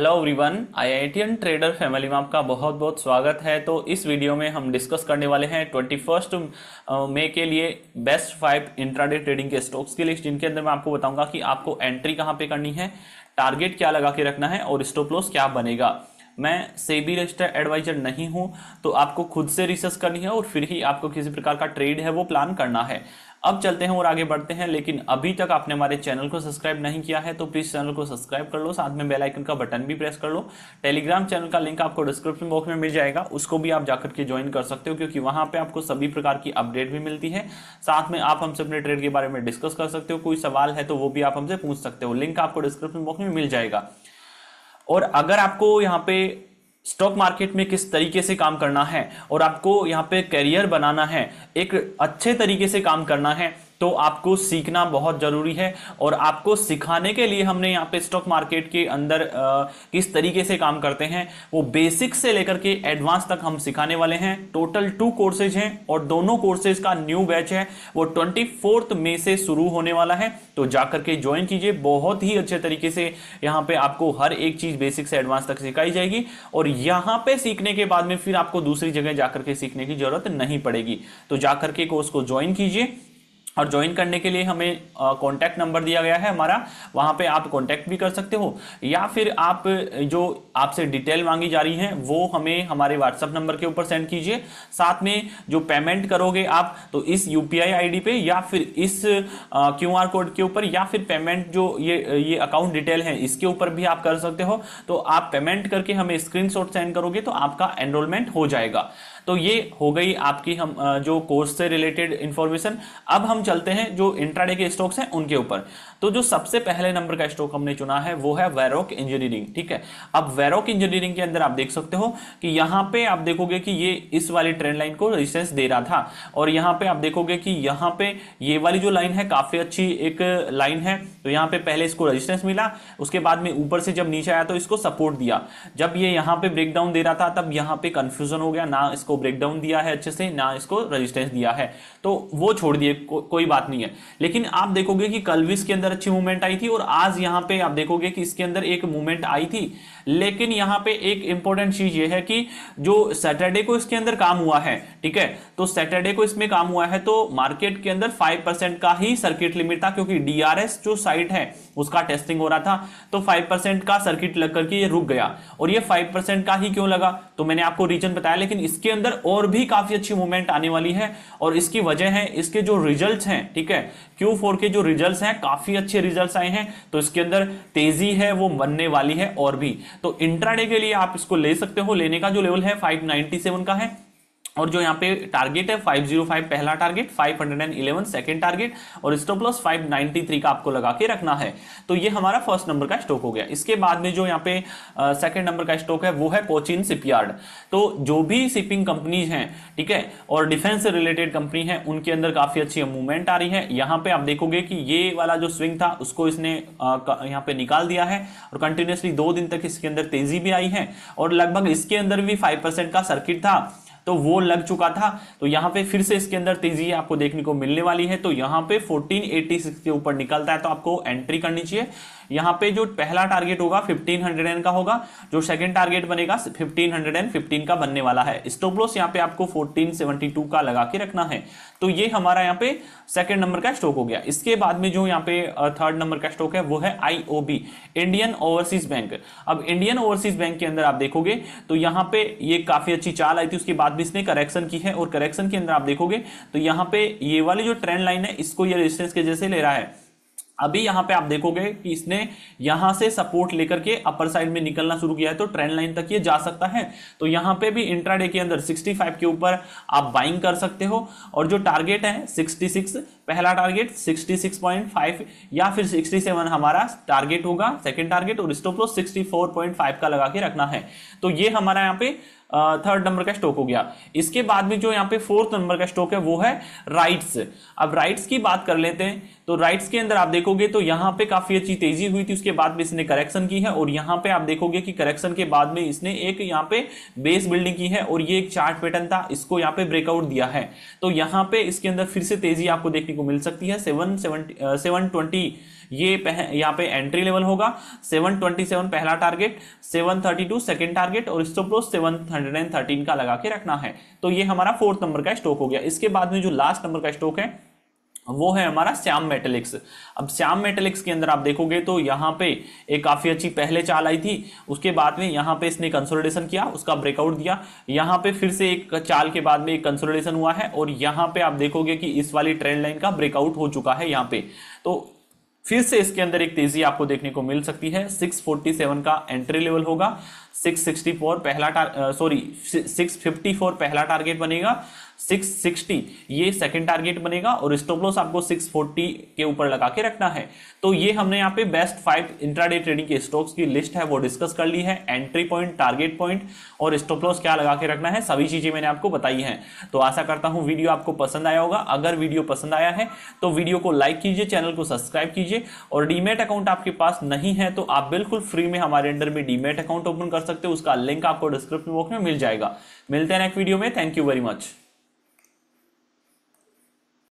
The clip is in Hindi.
hello everyone IITian trader family में आपका बहुत बहुत स्वागत है तो इस वीडियो में हम डिस्कस करने वाले हैं ट्वेंटी फर्स्ट मे के लिए बेस्ट फाइव इंट्राडे ट्रेडिंग के स्टॉक्स की लिस्ट जिनके अंदर मैं आपको बताऊंगा कि आपको एंट्री कहाँ पे करनी है टारगेट क्या लगा के रखना है और स्टॉप लॉस क्या बनेगा मैं सेबी रजिस्टर एडवाइजर नहीं हूं तो आपको खुद से रिसर्च करनी है और फिर ही आपको किसी प्रकार का ट्रेड है वो प्लान करना है अब चलते हैं और आगे बढ़ते हैं लेकिन अभी तक आपने हमारे चैनल को सब्सक्राइब नहीं किया है तो प्लीज़ चैनल को सब्सक्राइब कर लो साथ में बेल आइकन का बटन भी प्रेस कर लो टेलीग्राम चैनल का लिंक आपको डिस्क्रिप्शन बॉक्स में मिल जाएगा उसको भी आप जाकर के ज्वाइन कर सकते हो क्योंकि वहां पर आपको सभी प्रकार की अपडेट भी मिलती है साथ में आप हमसे अपने ट्रेड के बारे में डिस्कस कर सकते हो कोई सवाल है तो वो भी आप हमसे पूछ सकते हो लिंक आपको डिस्क्रिप्शन बॉक्स में मिल जाएगा और अगर आपको यहाँ पे स्टॉक मार्केट में किस तरीके से काम करना है और आपको यहाँ पे करियर बनाना है एक अच्छे तरीके से काम करना है तो आपको सीखना बहुत ज़रूरी है और आपको सिखाने के लिए हमने यहाँ पे स्टॉक मार्केट के अंदर आ, किस तरीके से काम करते हैं वो बेसिक से लेकर के एडवांस तक हम सिखाने वाले हैं टोटल टू कोर्सेज हैं और दोनों कोर्सेज का न्यू बैच है वो ट्वेंटी फोर्थ मे से शुरू होने वाला है तो जाकर के ज्वाइन कीजिए बहुत ही अच्छे तरीके से यहाँ पे आपको हर एक चीज़ बेसिक से एडवांस तक सिखाई जाएगी और यहाँ पे सीखने के बाद में फिर आपको दूसरी जगह जाकर के सीखने की जरूरत नहीं पड़ेगी तो जाकर के कोर्स को ज्वाइन कीजिए और ज्वाइन करने के लिए हमें कॉन्टैक्ट नंबर दिया गया है हमारा वहाँ पे आप कॉन्टैक्ट भी कर सकते हो या फिर आप जो आपसे डिटेल मांगी जा रही हैं वो हमें हमारे व्हाट्सअप नंबर के ऊपर सेंड कीजिए साथ में जो पेमेंट करोगे आप तो इस यू पी आई पे या फिर इस क्यू आर कोड के ऊपर या फिर पेमेंट जो ये ये अकाउंट डिटेल है इसके ऊपर भी आप कर सकते हो तो आप पेमेंट करके हमें स्क्रीन सेंड करोगे तो आपका एनरोलमेंट हो जाएगा तो ये हो गई आपकी हम जो कोर्स से रिलेटेड इंफॉर्मेशन अब हम चलते हैं जो इंट्राडे के स्टॉक्स हैं उनके ऊपर तो जो सबसे पहले नंबर का स्टॉक हमने चुना है वो है वेरोक इंजीनियरिंग ठीक है अब वेरोक इंजीनियरिंग के अंदर आप देख सकते हो कि यहां पे आप देखोगे कि ये इस वाली ट्रेंड लाइन को रेजिस्टेंस दे रहा था और यहां पे आप देखोगे कि यहाँ पे ये वाली जो लाइन है काफी अच्छी एक लाइन है तो यहाँ पे पहले इसको रेजिस्टेंस मिला उसके बाद में ऊपर से जब नीचे आया तो इसको सपोर्ट दिया जब ये यहाँ पे ब्रेकडाउन दे रहा था तब यहाँ पे कन्फ्यूजन हो गया ना इसको ब्रेकडाउन दिया है अच्छे से ना इसको रजिस्टेंस दिया है तो वो छोड़ दिए को, कोई बात नहीं है लेकिन आप देखोगे कि कल भी इसके अंदर अच्छी मूवमेंट आई थी और आज यहाँ पे आप देखोगे कि इसके अंदर एक मूवमेंट आई थी लेकिन यहाँ पे एक इंपॉर्टेंट चीज ये है कि जो सैटरडे को इसके अंदर काम हुआ है ठीक है तो सैटरडे को इसमें काम हुआ है तो मार्केट के अंदर फाइव का ही सर्किट लिमिट था क्योंकि डीआरएस जो साइड साइट है उसका टेस्टिंग हो रहा था तो 5% का सर्किट लग करके ये रुक गया और ये 5% का ही क्यों लगा तो मैंने आपको रीजन बताया लेकिन इसके अंदर और भी काफ़ी अच्छी मूवमेंट आने वाली है और इसकी वजह है इसके जो रिजल्ट हैं ठीक है क्यू के जो रिजल्ट हैं काफ़ी अच्छे रिजल्ट आए हैं तो इसके अंदर तेज़ी है वो बनने वाली है और भी तो इंट्राडे के लिए आप इसको ले सकते हो लेने का जो लेवल है फाइव का है और जो यहाँ पे टारगेट है 505 पहला टारगेट 511 सेकेंड टारगेट और स्टॉप लॉस 593 का आपको लगा के रखना है तो ये हमारा फर्स्ट नंबर का स्टॉक हो गया इसके बाद में जो यहाँ पे सेकंड नंबर का स्टॉक है वो है कोचिन सिपयार्ड तो जो भी शिपिंग कंपनीज हैं ठीक है और डिफेंस से रिलेटेड कंपनी है उनके अंदर काफी अच्छी मूवमेंट आ रही है यहाँ पे आप देखोगे कि ये वाला जो स्विंग था उसको इसने यहाँ पे निकाल दिया है और कंटिन्यूसली दो दिन तक इसके अंदर तेजी भी आई है और लगभग इसके अंदर भी फाइव का सर्किट था तो वो लग चुका था तो यहां पे फिर से इसके अंदर तेजी आपको देखने को मिलने वाली है तो यहां पे 1486 के ऊपर निकलता है तो आपको एंट्री करनी चाहिए यहाँ पे जो पहला टारगेट होगा 1500 का होगा जो सेकंड टारगेट बनेगा 1515 का बनने वाला है स्टोपलोस यहाँ पे आपको 1472 का लगा के रखना है तो ये हमारा यहाँ पे सेकंड नंबर का स्टॉक हो गया इसके बाद में जो यहाँ पे थर्ड नंबर का स्टॉक है वो है आईओबी इंडियन ओवरसीज बैंक अब इंडियन ओवरसीज बैंक के अंदर आप देखोगे तो यहाँ पे ये काफी अच्छी चाल आई थी उसके बाद भी इसने करेक्शन की है और करेक्शन के अंदर आप देखोगे तो यहाँ पे ये वाली जो ट्रेंड लाइन है इसको ये रेजिस्टेंस के जैसे ले रहा है अभी यहां पे आप देखोगे कि इसने यहां से सपोर्ट लेकर के अपर साइड में निकलना शुरू किया है तो ट्रेंड लाइन तक ये जा सकता है तो यहां पे भी इंट्राडे के अंदर 65 के ऊपर आप बाइंग कर सकते हो और जो टारगेट है 66 पहला टारगेट 66.5 या फिर 67 हमारा टारगेट होगा सेकंड टारगेट और स्टॉप लॉस 64.5 का लगा के रखना है तो ये हमारा यहाँ पे थर्ड नंबर का स्टॉक हो गया इसके बाद में जो यहाँ पे फोर्थ नंबर का स्टॉक है वो है राइट्स अब राइट्स की बात कर लेते हैं तो राइट्स के अंदर आप देखोगे तो यहाँ पे काफी अच्छी तेजी हुई थी उसके बाद में इसने करेक्शन की है और यहाँ पे आप देखोगे कि करेक्शन के बाद में इसने एक यहाँ पे बेस बिल्डिंग की है और ये एक चार्ट पैटर्न था इसको यहाँ पे ब्रेकआउट दिया है तो यहाँ पे इसके अंदर फिर से तेजी आपको देखने को मिल सकती है सेवन सेवेंटी सेवन ट्वेंटी ये पह, यहाँ पे एंट्री लेवल होगा सेवन ट्वेंटी सेवन पहला target seven thirty two second target और stop loss seven hundred and thirteen का लगा के रखना है तो ये हमारा फोर्थ नंबर का स्टॉक हो गया इसके बाद में जो लास्ट नंबर का स्टॉक है वो है हमारा श्याम मेटेलिक्स अब श्याम मेटेलिक्स के अंदर आप देखोगे तो यहाँ पे एक काफ़ी अच्छी पहले चाल आई थी उसके बाद में यहाँ पे इसने कंसोलिडेशन किया उसका ब्रेकआउट दिया यहाँ पे फिर से एक चाल के बाद में एक कंसोलिडेशन हुआ है और यहाँ पे आप देखोगे कि इस वाली ट्रेंड लाइन का ब्रेकआउट हो चुका है यहाँ पे तो फिर से इसके अंदर एक तेजी आपको देखने को मिल सकती है सिक्स का एंट्री लेवल होगा 664 पहला सॉरी 654 पहला टारगेट बनेगा 660 ये सेकंड टारगेट बनेगा और स्टॉप लॉस आपको 640 के ऊपर लगा के रखना है तो ये हमने यहाँ पे बेस्ट फाइव इंट्राडे ट्रेडिंग के स्टॉक्स की लिस्ट है वो डिस्कस कर ली है एंट्री पॉइंट टारगेट पॉइंट और स्टॉप लॉस क्या लगा के रखना है सभी चीजें मैंने आपको बताई हैं तो आशा करता हूँ वीडियो आपको पसंद आया होगा अगर वीडियो पसंद आया है तो वीडियो को लाइक कीजिए चैनल को सब्सक्राइब कीजिए और डीमेट अकाउंट आपके पास नहीं है तो आप बिल्कुल फ्री में हमारे अंडर में डीमेट अकाउंट ओपन कर सकते हो उसका लिंक आपको डिस्क्रिप्शन बॉक्स में मिल जाएगा मिलते हैं नेक्स्ट वीडियो में थैंक यू वेरी मच